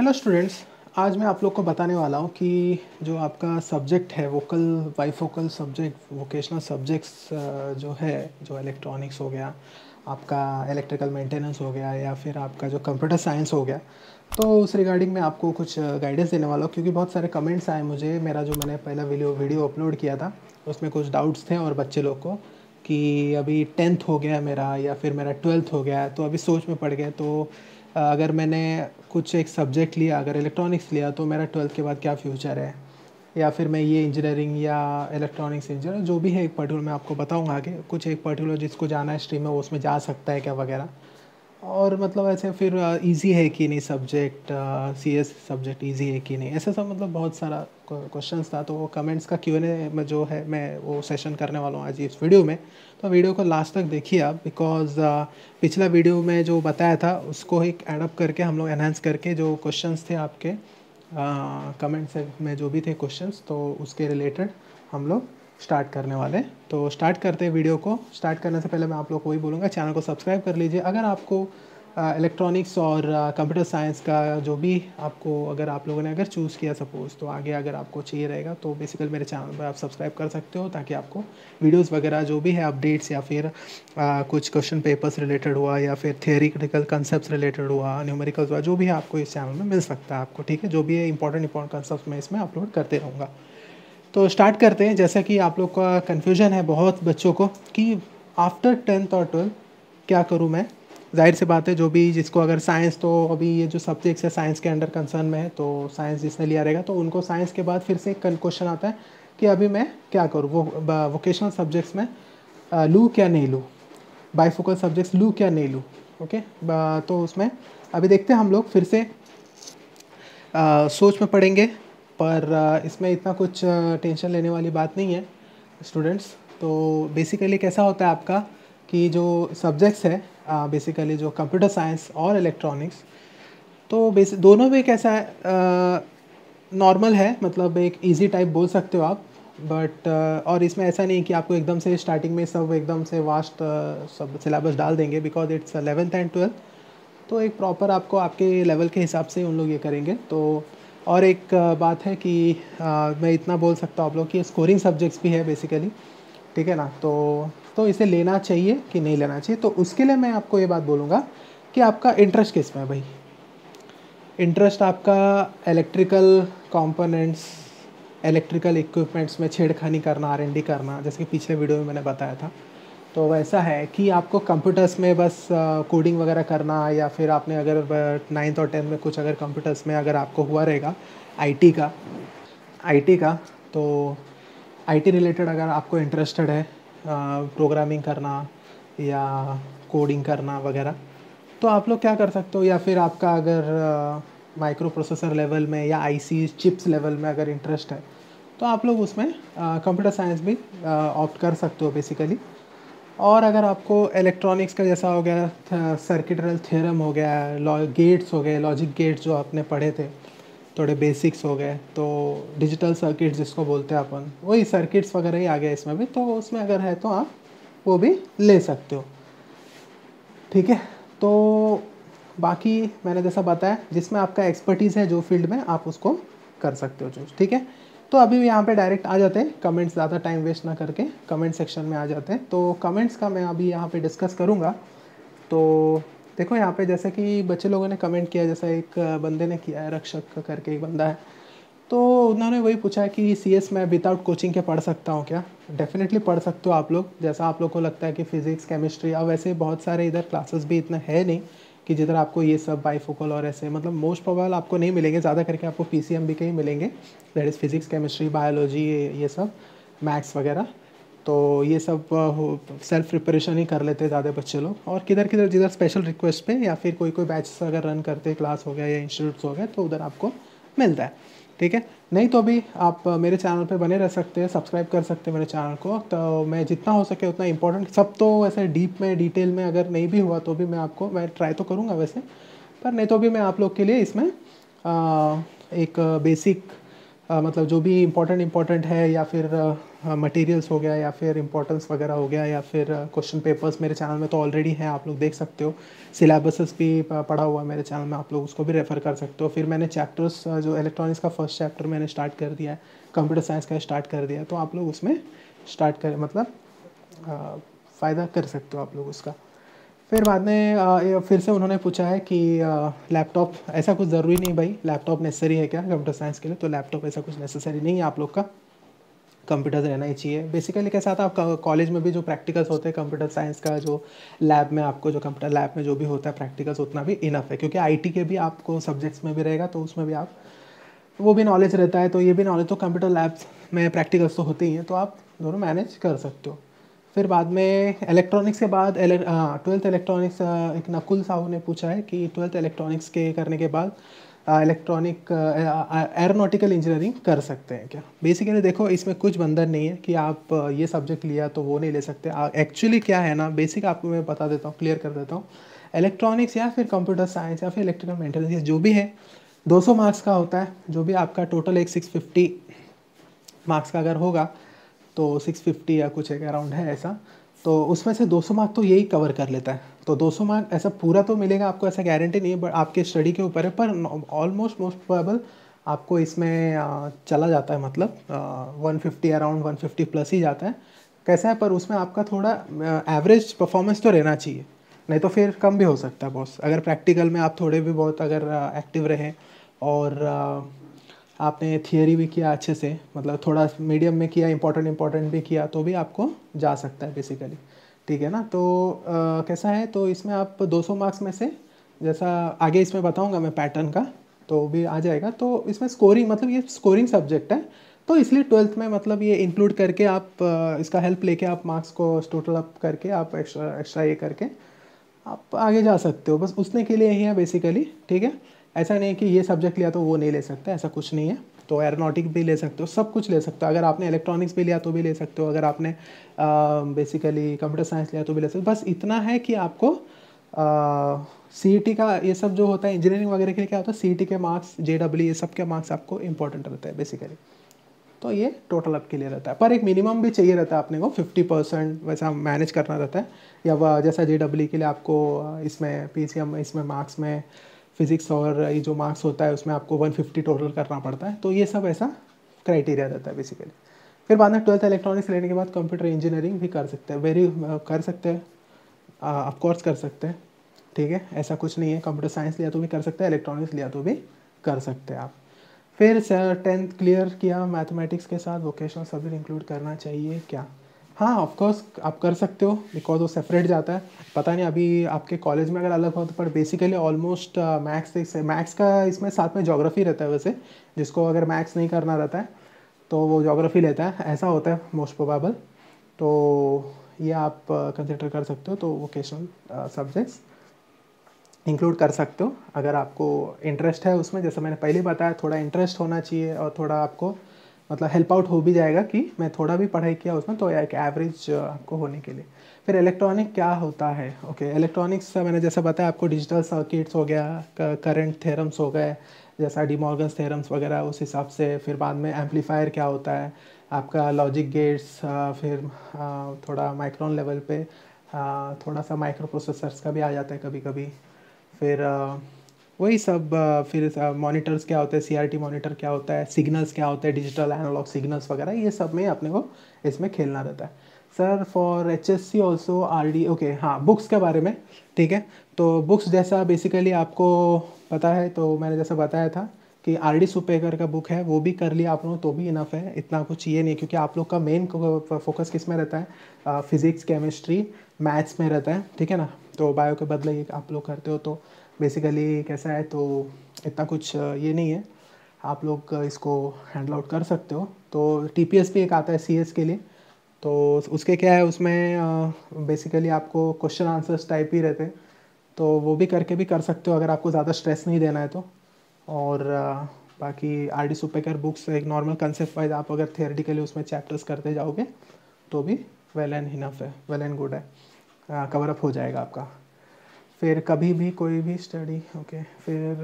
Hello students आज मैं आप लोग को बताने वाला हूँ कि जो आपका सब्जेक्ट है vocal bifocal subject vocational subjects जो है जो इलेक्ट्रॉनिक्स हो गया आपका इलेक्ट्रिकल मेंटेनेंस हो गया या फिर आपका जो कंप्यूटर साइंस हो गया तो उस रिगार्डिंग मैं आपको कुछ गाइडेंस देने वाला हूँ क्योंकि बहुत सारे कमेंट्स आए मुझे मेरा जो मैंने पहला वीडियो वीडियो अपलोड किया था उसमें कुछ डाउट्स थे और बच्चे लोग को कि अभी टेंथ हो गया मेरा या फिर मेरा ट्वेल्थ हो गया तो अभी सोच में पड़ गया तो अगर मैंने कुछ एक सब्जेक्ट लिया अगर इलेक्ट्रॉनिक्स लिया तो मेरा ट्वेल्थ के बाद क्या फ्यूचर है या फिर मैं ये इंजीनियरिंग या इलेक्ट्रॉनिक्स इंजीनियर जो भी है एक पर्टिकुलर मैं आपको बताऊँगा आगे कुछ एक पर्टिकुलर जिसको जाना है स्ट्रीम में वो उसमें जा सकता है क्या वगैरह और मतलब ऐसे फिर इजी है कि नहीं subject C S subject easy है कि नहीं ऐसा सब मतलब बहुत सारा क्वेश्चंस था तो वो कमेंट्स का क्यों नहीं में जो है मैं वो सेशन करने वाला हूँ आज इस वीडियो में तो वीडियो को लास्ट तक देखिए आप बिकॉज पिछला वीडियो में जो बताया था उसको एक एडअप करके हम लोग एनहेंस करके जो क्वेश्चन थे आपके कमेंट्स में जो भी थे क्वेश्चन तो उसके रिलेटेड हम लोग स्टार्ट करने वाले तो स्टार्ट करते हैं वीडियो को स्टार्ट करने से पहले मैं आप लोग को वही बोलूँगा चैनल को सब्सक्राइब कर लीजिए अगर आपको इलेक्ट्रॉनिक्स और कंप्यूटर साइंस का जो भी आपको अगर आप लोगों ने अगर चूज़ किया सपोज़ तो आगे अगर आपको चाहिए रहेगा तो बेसिकली मेरे चैनल पर आप सब्सक्राइब कर सकते हो ताकि आपको वीडियोस वगैरह जो भी है अपडेट्स या फिर आ, कुछ क्वेश्चन पेपर्स रिलेटेड हुआ या फिर थियोरिटिकल कंसेप्ट रिलेटेड हुआ न्यूमेरिकल्स हुआ जो भी है आपको इस चैनल में मिल सकता है आपको ठीक है जो भी है इंपॉर्टेंट इंपॉर्टेंट कंसेप्ट मैं इसमें अपलोड करते रहूँगा तो स्टार्ट करते हैं जैसा कि आप लोग का कन्फ्यूजन है बहुत बच्चों को कि आफ्टर टेंथ और ट्वेल्थ क्या करूँ मैं जाहिर सी बात है जो भी जिसको अगर साइंस तो अभी ये जो सब्जेक्ट्स है साइंस के अंडर कंसर्न में है तो साइंस जिसने लिया रहेगा तो उनको साइंस के बाद फिर से एक क्वेश्चन आता है कि अभी मैं क्या करूँ वो वोकेशनल सब्जेक्ट्स में लूँ क्या नहीं लूँ बाईफोकल सब्जेक्ट्स लूँ क्या नहीं लूँ ओके तो उसमें अभी देखते हैं हम लोग फिर से आ, सोच में पड़ेंगे पर इसमें इतना कुछ टेंशन लेने वाली बात नहीं है स्टूडेंट्स तो बेसिकली कैसा होता है आपका कि जो सब्जेक्ट्स है बेसिकली जो कंप्यूटर साइंस और इलेक्ट्रॉनिक्स तो बेसिक दोनों में कैसा नॉर्मल है मतलब एक इजी टाइप बोल सकते हो आप बट और इसमें ऐसा नहीं कि आपको एकदम से स्टार्टिंग में सब एकदम से वास्ट सब सिलेबस डाल देंगे because it's eleventh and twelfth तो एक प्रॉपर आपको आपके लेवल के हिसाब से उन लोग ये करेंगे तो और एक बात है कि आ, मैं इतना बोल सकता हूँ आप लोग कि स्कोरिंग सब्जेक्ट्स भी है बेसिकली ठीक है ना तो तो इसे लेना चाहिए कि नहीं लेना चाहिए तो उसके लिए मैं आपको ये बात बोलूँगा कि आपका इंटरेस्ट किस में है भाई इंटरेस्ट आपका इलेक्ट्रिकल कंपोनेंट्स इलेक्ट्रिकल इक्विपमेंट्स में छेड़खानी करना आर करना जैसे कि पिछले वीडियो में मैंने बताया था तो वैसा है कि आपको कंप्यूटर्स में बस कोडिंग वगैरह करना या फिर आपने अगर नाइन्थ और टेंथ में कुछ अगर कंप्यूटर्स में अगर आपको हुआ रहेगा आईटी का आईटी का तो आईटी रिलेटेड अगर आपको इंटरेस्टेड है प्रोग्रामिंग करना या कोडिंग करना वगैरह तो आप लोग क्या कर सकते हो या फिर आपका अगर माइक्रो प्रोसेसर लेवल में या आई चिप्स लेवल में अगर इंटरेस्ट है तो आप लोग उसमें कंप्यूटर साइंस भी ऑप्ट कर सकते हो बेसिकली और अगर आपको इलेक्ट्रॉनिक्स का जैसा हो गया सर्किटरल थ्योरम हो गया गेट्स हो गए लॉजिक गेट्स जो आपने पढ़े थे थोड़े बेसिक्स हो गए तो डिजिटल सर्किट्स जिसको बोलते हैं अपन वही सर्किट्स वगैरह ही आ गया इसमें भी तो उसमें अगर है तो आप वो भी ले सकते हो ठीक है तो बाकी मैंने जैसा बताया जिसमें आपका एक्सपर्टीज़ है जो फील्ड में आप उसको कर सकते हो चूज ठीक है तो अभी भी यहाँ पे डायरेक्ट आ जाते हैं कमेंट्स ज़्यादा टाइम वेस्ट ना करके कमेंट सेक्शन में आ जाते हैं तो कमेंट्स का मैं अभी यहाँ पे डिस्कस करूँगा तो देखो यहाँ पे जैसे कि बच्चे लोगों ने कमेंट किया जैसा एक बंदे ने किया है रक्षक करके एक बंदा है तो उन्होंने वही पूछा कि सी एस मैं विदाउट कोचिंग के पढ़ सकता हूँ क्या डेफिनेटली पढ़ सकते हो आप लोग जैसा आप लोग को लगता है कि फ़िज़िक्स केमिस्ट्री और वैसे बहुत सारे इधर क्लासेस भी इतना है नहीं कि जिधर आपको ये सब बाईफोकल और ऐसे मतलब मोस्ट प्रोबेबल आपको नहीं मिलेंगे ज़्यादा करके आपको पी सी एम बी के ही मिलेंगे that is physics chemistry biology ये सब मैथ्स वगैरह तो ये सब सेल्फ प्रिपरेशन ही कर लेते हैं ज़्यादा बच्चे लोग और किधर किधर जिधर स्पेशल रिक्वेस्ट पे या फिर कोई कोई बैच अगर रन करते क्लास हो गया या इंस्टीट्यूट्स हो गए तो उधर आपको मिलता है ठीक है नहीं तो भी आप मेरे चैनल पे बने रह सकते हैं सब्सक्राइब कर सकते हैं मेरे चैनल को तो मैं जितना हो सके उतना इंपॉर्टेंट सब तो वैसे डीप में डिटेल में अगर नहीं भी हुआ तो भी मैं आपको मैं ट्राई तो करूँगा वैसे पर नहीं तो भी मैं आप लोग के लिए इसमें आ, एक बेसिक आ, मतलब जो भी इम्पोर्टेंट इम्पोर्टेंट है या फिर मटेरियल्स हो गया या फिर इम्पोर्टेंस वगैरह हो गया या फिर क्वेश्चन पेपर्स मेरे चैनल में तो ऑलरेडी हैं आप लोग देख सकते हो सिलेबसेस भी पढ़ा हुआ है मेरे चैनल में आप लोग उसको भी रेफ़र कर सकते हो फिर मैंने चैप्टर्स जो इलेक्ट्रॉनिक्स का फर्स्ट चैप्टर मैंने स्टार्ट कर दिया है कंप्यूटर साइंस का स्टार्ट कर दिया है तो आप लोग उसमें स्टार्ट करें मतलब फ़ायदा कर सकते हो आप लोग उसका फिर बाद में फिर से उन्होंने पूछा है कि लैपटॉप ऐसा कुछ ज़रूरी नहीं भाई लैपटॉप नेसेसरी है क्या कंप्यूटर साइंस के लिए तो लैपटॉप ऐसा कुछ नेसेसरी नहीं है आप लोग का कंप्यूटर्स रहना ही चाहिए बेसिकली कैसा था आप कॉलेज में भी जो प्रैक्टिकल्स होते हैं कंप्यूटर साइंस का जो लैब में आपको जो कंप्यूटर लैब में जो भी होता है प्रैक्टिकल्स उतना भी इनफ है क्योंकि आई के भी आपको सब्जेक्ट्स में भी रहेगा तो उसमें भी आप वो भी नॉलेज रहता है तो ये भी नॉलेज तो कंप्यूटर लैब्स में प्रैक्टिकल्स तो होते ही हैं तो आप दोनों मैनेज कर सकते हो फिर बाद में इलेक्ट्रॉनिक्स के बाद ट्वेल्थ इलेक्ट्रॉनिक्स एक नकुल साहू ने पूछा है कि ट्वेल्थ इलेक्ट्रॉनिक्स के करने के बाद इलेक्ट्रॉनिक एरोनोटिकल इंजीनियरिंग कर सकते हैं क्या बेसिकली देखो इसमें कुछ बंधन नहीं है कि आप ये सब्जेक्ट लिया तो वो नहीं ले सकते एक्चुअली क्या है ना बेसिक आपको मैं बता देता हूँ क्लियर कर देता हूँ इलेक्ट्रॉनिक्स या फिर कंप्यूटर साइंस या फिर इलेक्ट्रिकल मेंटेनेंस जो भी है 200 मार्क्स का होता है जो भी आपका टोटल एक 650 मार्क्स का अगर होगा तो 650 या कुछ एक अराउंड है ऐसा तो उसमें से 200 मार्क तो यही कवर कर लेता है तो 200 मार्क ऐसा पूरा तो मिलेगा आपको ऐसा गारंटी नहीं है बट आपके स्टडी के ऊपर है पर ऑलमोस्ट मोस्ट प्रोबेबल आपको इसमें चला जाता है मतलब one fifty around one fifty plus ही जाता है कैसा है पर उसमें आपका थोड़ा एवरेज परफॉर्मेंस तो रहना चाहिए नहीं तो फिर कम भी हो सकता है बॉस अगर प्रैक्टिकल में आप थोड़े भी बहुत अगर एक्टिव रहें और आपने थियोरी भी किया अच्छे से मतलब थोड़ा मीडियम में किया इंपॉर्टेंट इंपॉर्टेंट भी किया तो भी आपको जा सकता है बेसिकली ठीक है ना तो आ, कैसा है तो इसमें आप 200 मार्क्स में से जैसा आगे इसमें बताऊंगा मैं पैटर्न का तो भी आ जाएगा तो इसमें स्कोरिंग मतलब ये स्कोरिंग सब्जेक्ट है तो इसलिए ट्वेल्थ में मतलब ये इंक्लूड करके आप इसका हेल्प लेके आप मार्क्स को टोटल अप करके आप एक्स्ट्रा एक्स्ट्रा ये करके आप आगे जा सकते हो बस उसने के लिए ही है बेसिकली ठीक है ऐसा नहीं कि ये सब्जेक्ट लिया तो वो नहीं ले सकते ऐसा कुछ नहीं है तो एरोनॉटिक भी ले सकते हो सब कुछ ले सकते हो अगर आपने इलेक्ट्रॉनिक्स भी लिया तो भी ले सकते हो अगर आपने बेसिकली कंप्यूटर साइंस लिया तो भी ले सकते हो बस इतना है कि आपको सी uh, e का ये सब जो होता है इंजीनियरिंग वगैरह के लिए क्या होता है सी e के मार्क्स जे ये सब के मार्क्स आपको इंपॉर्टेंट रहते हैं बेसिकली तो ये टोटल आपके लिए रहता है पर एक मिनिमम भी चाहिए रहता है अपने को फिफ्टी परसेंट वैसा मैनेज करना रहता है या वह जैसा जे के लिए आपको इसमें पी इसमें मार्क्स में फिज़िक्स और ये जो मार्क्स होता है उसमें आपको 150 टोटल करना पड़ता है तो ये सब ऐसा क्राइटेरिया रहता है बेसिकली फिर बाद में ट्वेल्थ इलेक्ट्रॉनिक्स लेने के बाद कंप्यूटर इंजीनियरिंग भी कर सकते हैं वेरी uh, कर सकते हैं ऑफकोर्स uh, कर सकते हैं ठीक है ऐसा कुछ नहीं है कंप्यूटर साइंस लिया तो भी कर सकते हैं इलेक्ट्रॉनिक्स लिया तो भी कर सकते हैं आप फिर टेंथ क्लियर किया मैथमेटिक्स के साथ वोकेशनल सब्जेक्ट इंक्लूड करना चाहिए क्या हाँ ऑफकोर्स आप कर सकते हो बिकॉज वो सेपरेट जाता है पता नहीं अभी आपके कॉलेज में अगर अलग हो तो पर बेसिकली ऑलमोस्ट मैथ्स मैथ्स का इसमें साथ में जोग्राफी रहता है वैसे जिसको अगर मैथ्स नहीं करना रहता है तो वो जोग्राफी लेता है ऐसा होता है मोस्ट प्रोबेबल तो ये आप कंसिडर uh, कर सकते हो तो वोकेशनल सब्जेक्ट्स इंक्लूड कर सकते हो अगर आपको इंटरेस्ट है उसमें जैसे मैंने पहले बताया थोड़ा इंटरेस्ट होना चाहिए और थोड़ा आपको मतलब हेल्प आउट हो भी जाएगा कि मैं थोड़ा भी पढ़ाई किया उसमें तो एक एवरेज आपको होने के लिए फिर इलेक्ट्रॉनिक क्या होता है ओके इलेक्ट्रॉनिक्स मैंने जैसे बताया आपको डिजिटल सर्किट्स हो गया करंट थेरम्स हो गए जैसा डिमॉर्गन्स थेरम्स वगैरह उस हिसाब से फिर बाद में एम्पलीफायर क्या होता है आपका लॉजिक गेट्स फिर थोड़ा माइक्रोन लेवल पे थोड़ा सा माइक्रो प्रोसेसर्स का भी आ जाता है कभी कभी फिर वही सब फिर मॉनिटर्स क्या होते हैं सीआरटी मॉनिटर क्या होता है सिग्नल्स क्या होते हैं डिजिटल एनालॉग सिग्नल्स वगैरह ये सब में अपने को इसमें खेलना रहता है sir for H S C also R D okay हाँ बुक्स के बारे में ठीक है तो बुक्स जैसा बेसिकली आपको पता है तो मैंने जैसा बताया था कि आर डी सुपेकर का बुक है वो भी कर लिया आप लोगों तो भी इनफ है इतना कुछ ये नहीं क्योंकि आप लोग का मेन फोकस किस में रहता है फिज़िक्स केमिस्ट्री मैथ्स में रहता है ठीक है ना तो बायो के बदले आप लोग करते हो तो बेसिकली कैसा है तो इतना कुछ ये नहीं है आप लोग इसको हैंडल आउट कर सकते हो तो टी पी एस भी एक आता है सी एस के लिए तो उसके क्या है उसमें बेसिकली आपको क्वेश्चन आंसर्स टाइप ही रहते हैं तो वो भी करके भी कर सकते हो अगर आपको ज़्यादा स्ट्रेस नहीं देना है तो और बाकी आर डी सुपेकर बुक्स एक नॉर्मल कंसेप्ट वाइज आप अगर थियोरेटिकली उसमें चैप्टर्स करते जाओगे तो भी वेल एंड इनफ है वेल एंड गुड है कवर अप हो जाएगा आपका फिर कभी भी कोई भी स्टडी ओके फिर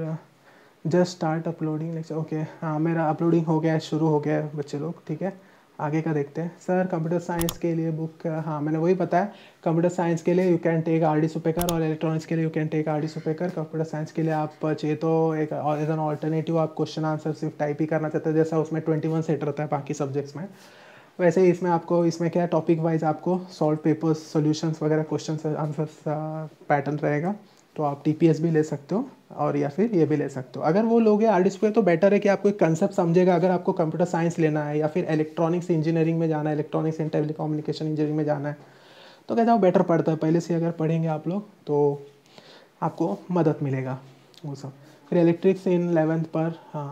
जस्ट स्टार्ट अपलोडिंग ओके हाँ मेरा अपलोडिंग हो गया है शुरू हो गया है बच्चे लोग ठीक है आगे का देखते हैं सर कंप्यूटर साइंस के लिए बुक uh, हाँ मैंने वही बताया कंप्यूटर साइंस के लिए you can take R D Supekar और इलेक्ट्रॉनिक्स के लिए you can take R D Supekar computer science के लिए आप चाहिए तो एक एज एन ऑल्टरनेटिव आप क्वेश्चन आंसर सिर्फ टाइप ही करना चाहते हैं जैसा उसमें ट्वेंटी वन सेट रहता है बाकी सब्जेक्ट्स में वैसे ही इसमें आपको इसमें क्या है टॉपिक वाइज आपको सॉल्व पेपर्स सॉल्यूशंस वगैरह क्वेश्चन आंसर पैटर्न रहेगा तो आप टी भी ले सकते हो और या फिर ये भी ले सकते हो अगर वो लोग हैं आर्टिस्ट स्क्वायर तो बेटर है कि आपको एक कंसेप्ट समझेगा अगर आपको कंप्यूटर साइंस लेना है या फिर इलेक्ट्रॉनिक्स इंजीनियरिंग में जाना है electronics and telecommunication engineering में जाना है तो कहता हूँ बेटर पड़ता है पहले से अगर पढ़ेंगे आप लोग तो आपको मदद मिलेगा वो सब फिर इलेक्ट्रिक्स इन एलेवेंथ पर हाँ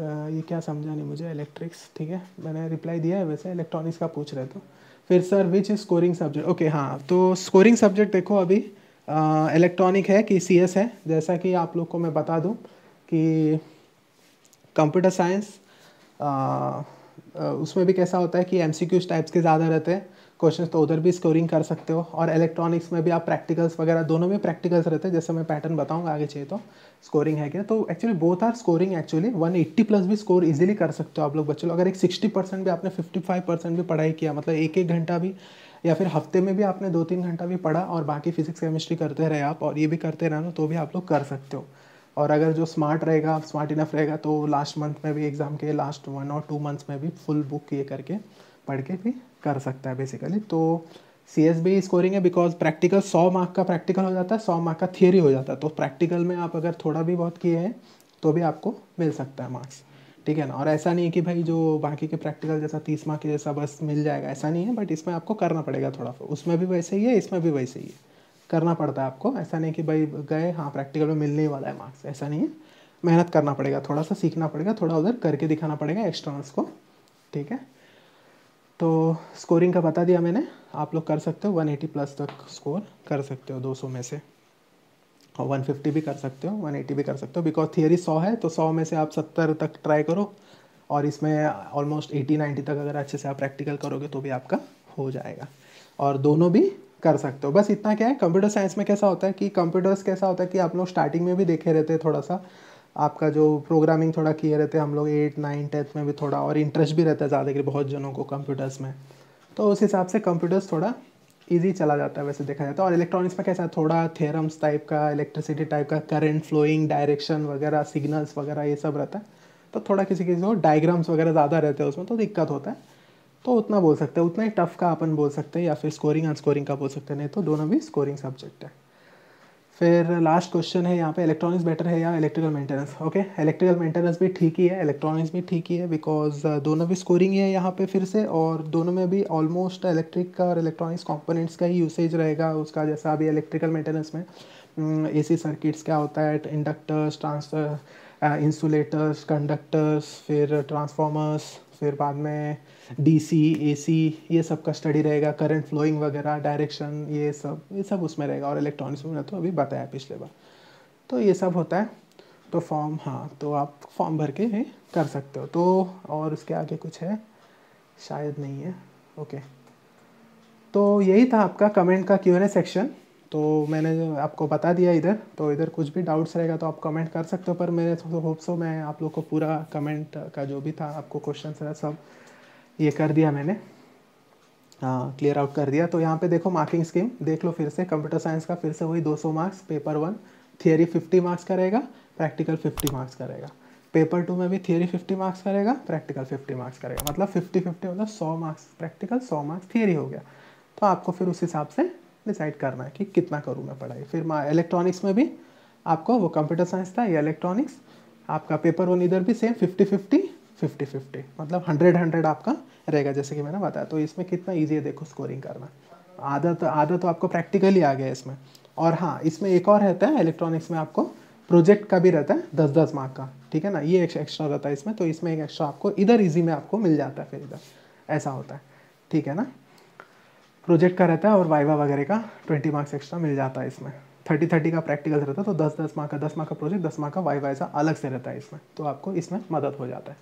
ये क्या समझा नहीं मुझे इलेक्ट्रिक्स ठीक है मैंने रिप्लाई दिया है वैसे इलेक्ट्रॉनिक्स का पूछ रहे तो फिर sir which is scoring subject okay हाँ तो स्कोरिंग सब्जेक्ट देखो अभी इलेक्ट्रॉनिक है कि सी है जैसा कि आप लोग को मैं बता दूँ कि कंप्यूटर साइंस उसमें भी कैसा होता है कि एम टाइप्स के ज़्यादा रहते हैं क्वेश्चन तो उधर भी स्कोरिंग कर सकते हो और इलेक्ट्रॉनिक्स में भी आप प्रैक्टिकल्स वगैरह दोनों में प्रैक्टिकल्स रहते हैं जैसे मैं पैटर्न बताऊंगा आगे चाहिए तो स्कोरिंग है क्या तो actually both are scoring actually 180 plus भी स्कोर इजीली कर सकते हो आप लोग बच्चों अगर एक सिक्सटी परसेंट भी आपने फिफ्टी परसेंट भी पढ़ाई किया मतलब एक एक घंटा भी या फिर हफ्ते में भी आपने दो तीन घंटा भी पढ़ा और बाकी फिजिक्स केमिस्ट्री करते रहे आप और ये भी करते रहना तो भी आप लोग कर सकते हो और अगर जो स्मार्ट रहेगा स्मार्ट इनफ रहेगा तो लास्ट मंथ में भी एग्ज़ाम के लास्ट वन और टू मंथ्स में भी फुल बुक ये करके पढ़ के भी कर सकता है बेसिकली तो सी एस बी स्कोरिंग है बिकॉज प्रैक्टिकल सौ मार्क का प्रैक्टिकल हो जाता है सौ मार्क का थियोरी हो जाता है तो प्रैक्टिकल में आप अगर थोड़ा भी बहुत किए हैं तो भी आपको मिल सकता है मार्क्स ठीक है ना और ऐसा नहीं है कि भाई जो बाकी के प्रैक्टिकल जैसा तीस मार्क के जैसा बस मिल जाएगा ऐसा नहीं है बट इसमें आपको करना पड़ेगा थोड़ा उसमें भी वैसे ही है इसमें भी वैसे ही है करना पड़ता है आपको ऐसा नहीं कि भाई गए हाँ प्रैक्टिकल में मिलने ही वाला है मार्क्स ऐसा नहीं है मेहनत करना पड़ेगा थोड़ा सा सीखना पड़ेगा थोड़ा उधर करके दिखाना पड़ेगा एक्सटर्नल्स को ठीक है तो स्कोरिंग का बता दिया मैंने आप लोग कर सकते हो 180 प्लस तक स्कोर कर सकते हो 200 में से और 150 भी कर सकते हो 180 भी कर सकते हो बिकॉज थियरी 100 है तो 100 में से आप 70 तक ट्राई करो और इसमें ऑलमोस्ट 80 90 तक अगर अच्छे से आप प्रैक्टिकल करोगे तो भी आपका हो जाएगा और दोनों भी कर सकते हो बस इतना क्या है कंप्यूटर साइंस में कैसा होता है कि कंप्यूटर्स कैसा होता है कि आप लोग स्टार्टिंग में भी देखे रहते हैं थोड़ा सा आपका जो प्रोग्रामिंग थोड़ा किए रहते हैं हम लोग एट नाइन टेंथ में भी थोड़ा और इंटरेस्ट भी रहता है ज़्यादा कि बहुत जनों को कंप्यूटर्स में तो उस हिसाब से कंप्यूटर्स थोड़ा ईजी चला जाता है वैसे देखा जाता तो। है और इलेक्ट्रॉनिक्स में कैसा थोड़ा थेरम्स टाइप का इलेक्ट्रिसिटी टाइप का करंट फ्लोइंग डायरेक्शन वगैरह सिग्नल्स वगैरह ये सब रहता है तो थोड़ा किसी किसी को डायग्राम्स वगैरह ज़्यादा रहते हैं उसमें तो दिक्कत होता है तो उतना बोल सकते हैं उतना ही टफ का अपन बोल सकते हैं या फिर स्कोरिंग अनस्कोरिंग का बोल सकते हैं नहीं तो दोनों भी स्कोरिंग सब्जेक्ट है फिर लास्ट क्वेश्चन है यहाँ पे इलेक्ट्रॉनिक्स बेटर है या electrical maintenance okay electrical maintenance भी ठीक ही है इलेक्ट्रॉनिक्स भी ठीक ही है बिकॉज uh, दोनों भी स्कोरिंग ही है यहाँ पे फिर से और दोनों में भी ऑलमोस्ट इलेक्ट्रिक का और इलेक्ट्रॉनिक्स कंपोनेंट्स का ही यूसेज रहेगा उसका जैसा अभी इलेक्ट्रिकल मेंटेनेंस में ए सी सर्किट्स क्या होता है इंडक्टर्स ट्रांसफर इंसुलेटर्स कंडक्टर्स फिर ट्रांसफॉर्मर्स फिर बाद में डीसी एसी ये सब का स्टडी रहेगा करंट फ्लोइंग वगैरह डायरेक्शन ये सब ये सब उसमें रहेगा और इलेक्ट्रॉनिक्स में तो अभी बताया पिछले बार तो ये सब होता है तो फॉर्म हाँ तो आप फॉर्म भर के ही कर सकते हो तो और उसके आगे कुछ है शायद नहीं है ओके तो यही था आपका कमेंट का क्यू एन ए सेक्शन तो मैंने आपको बता दिया इधर तो इधर कुछ भी डाउट्स रहेगा तो आप कमेंट कर सकते हो पर मेरे तो होप सो मैं आप लोग को पूरा कमेंट का जो भी था आपको क्वेश्चन रहा सब ये कर दिया मैंने क्लियर आउट कर दिया तो यहाँ पे देखो मार्किंग स्कीम देख लो फिर से कंप्यूटर साइंस का फिर से वही 200 marks paper one theory 50 marks का रहेगा प्रैक्टिकल 50 मार्क्स का रहेगा पेपर टू में भी थियोरी 50 मार्क्स का रहेगा प्रैक्टिकल 50 मार्क्स का रहेगा मतलब 50 50 मतलब 100 मार्क्स प्रैक्टिकल 100 मार्क्स थियोरी हो गया तो आपको फिर उस हिसाब से डिसाइड करना है कि कितना करूँ मैं पढ़ाई फिर माँ इलेक्ट्रॉनिक्स में भी आपको वो कंप्यूटर साइंस था या इलेक्ट्रॉनिक्स आपका पेपर वन इधर भी same fifty fifty fifty fifty मतलब हंड्रेड हंड्रेड आपका रहेगा जैसे कि मैंने बताया तो इसमें कितना ईजी है देखो स्कोरिंग करना आधा तो आधा तो आपको प्रैक्टिकली आ गया इसमें और हाँ इसमें एक और रहता है इलेक्ट्रॉनिक्स में आपको प्रोजेक्ट का भी रहता है दस दस मार्क का ठीक है ना ये एक्स्ट्रा रहता है इसमें तो इसमें एक एक्स्ट्रा आपको इधर इजी में आपको मिल जाता है फिर इधर ऐसा होता है ठीक है ना प्रोजेक्ट का रहता है और वाइवा वगैरह का ट्वेंटी मार्क्स एक्स्ट्रा मिल जाता है इसमें थर्टी थर्टी का प्रैक्टिकल रहता है तो दस दस मार्क का दस मार्क का प्रोजेक्ट दस मार्क का वाई ऐसा अलग से रहता है इसमें तो आपको इसमें मदद हो जाता है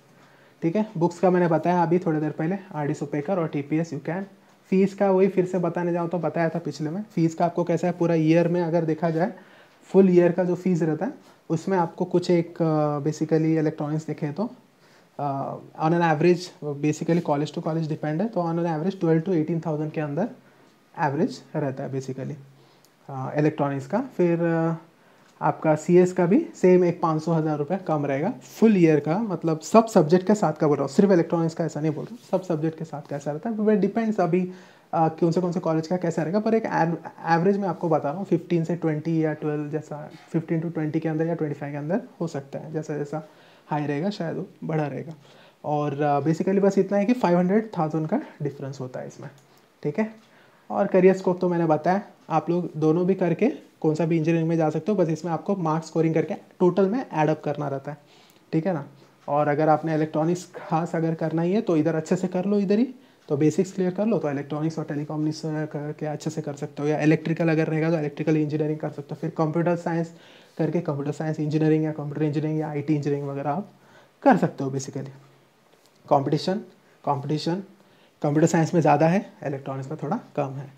ठीक है बुक्स का मैंने बताया अभी थोड़ी देर पहले आर डी सुपेकर और T P S you can fees का वही फिर से बताने जाऊँ तो बताया था पिछले में फीस का आपको कैसा है पूरा ईयर में अगर देखा जाए फुल ईयर का जो फीस रहता है उसमें आपको कुछ एक बेसिकली इलेक्ट्रॉनिक्स देखें तो on an average basically college to college depend है तो on an average twelve to eighteen thousand के अंदर एवरेज रहता है बेसिकली इलेक्ट्रॉनिक्स uh, का फिर uh, आपका सी एस का भी सेम एक पाँच सौ हज़ार रुपये कम रहेगा फुल ईयर का मतलब सब सब्जेक्ट के साथ का बोल रहा हूँ सिर्फ इलेक्ट्रॉनिक्स का ऐसा नहीं बोल रहा हूँ सब सब्जेक्ट के साथ कैसा रहता है वे डिपेंड्स अभी uh, कौन से कौन से कॉलेज का कैसा रहेगा पर एक एवरेज मैं आपको बता रहा हूँ फिफ्टीन से ट्वेंटी या ट्वेल्व जैसा फिफ्टीन टू ट्वेंटी के अंदर या ट्वेंटी फाइव के अंदर हो सकता है जैसा जैसा हाई रहेगा शायद वो बड़ा रहेगा और बेसिकली uh, बस इतना है कि फाइव हंड्रेड थाउजेंड का डिफरेंस होता है इसमें ठीक है और करियर स्कोप तो मैंने बताया आप लोग दोनों भी करके कौन सा भी इंजीनियरिंग में जा सकते हो बस इसमें आपको मार्क्स स्कोरिंग करके टोटल में एडअप करना रहता है ठीक है ना और अगर आपने इलेक्ट्रॉनिक्स खास अगर करना ही है तो इधर अच्छे से कर लो इधर ही तो बेसिक्स क्लियर कर लो तो इलेक्ट्रॉनिक्स और टेलीकॉम के अच्छे से कर सकते हो या इलेक्ट्रिकल अगर रहेगा तो इलेक्ट्रिकल इंजीनियरिंग कर सकते हो फिर कंप्यूटर साइंस करके कंप्यूटर साइंस इंजीनियरिंग या कंप्यूटर इंजीनियरिंग या आईटी इंजीनियरिंग वगैरह आप कर सकते हो basically competition competition computer science में ज़्यादा है इलेक्ट्रॉनिक्स में थोड़ा कम है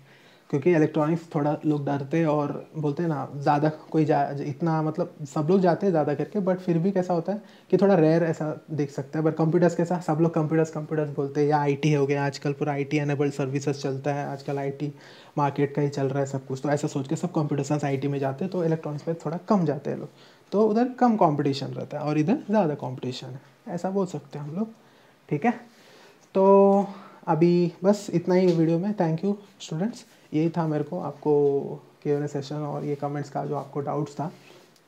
क्योंकि इलेक्ट्रॉनिक्स थोड़ा लोग डरते हैं और बोलते हैं ना ज़्यादा कोई जा इतना मतलब सब लोग जाते हैं ज़्यादा करके बट फिर भी कैसा होता है कि थोड़ा रेयर ऐसा देख सकते हैं बट कंप्यूटर्स कैसा सब लोग कंप्यूटर्स कंप्यूटर्स बोलते हैं या आईटी हो गया आजकल पूरा आईटी एनेबल्ड सर्विसेज चलता है आजकल आईटी मार्केट का ही चल रहा है सब कुछ तो ऐसा सोच के सब कंप्यूटर साइंस आई में जाते हैं तो इलेक्ट्रॉनिक्स में थोड़ा कम जाते हैं लोग तो उधर कम कॉम्पिटिशन रहता है और इधर ज़्यादा कॉम्पिटिशन है ऐसा बोल सकते हैं हम लोग ठीक है तो अभी बस इतना ही वीडियो में थैंक यू स्टूडेंट्स यही था मेरे को आपको के सेशन और ये कमेंट्स का जो आपको डाउट्स था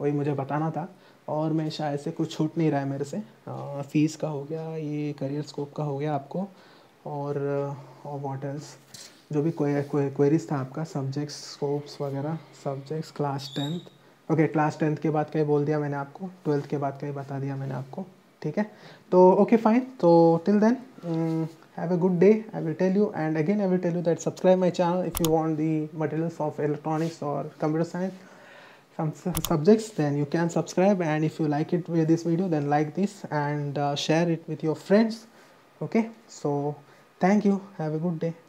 वही मुझे बताना था और मैं शायद से कुछ छूट नहीं रहा है मेरे से फीस का हो गया ये करियर स्कोप का हो गया आपको और और वॉट एल्स जो भी क्वेरीज था आपका सब्जेक्ट्स स्कोप्स वगैरह subjects class tenth okay class tenth के बाद का ही बोल दिया मैंने आपको ट्वेल्थ के बाद का ही बता दिया मैंने आपको ठीक है तो ओके फाइन तो till then have a good day i will tell you and again i will tell you that subscribe my channel if you want the materials of electronics or computer science some subjects then you can subscribe and if you like it with this video then like this and uh, share it with your friends okay so thank you have a good day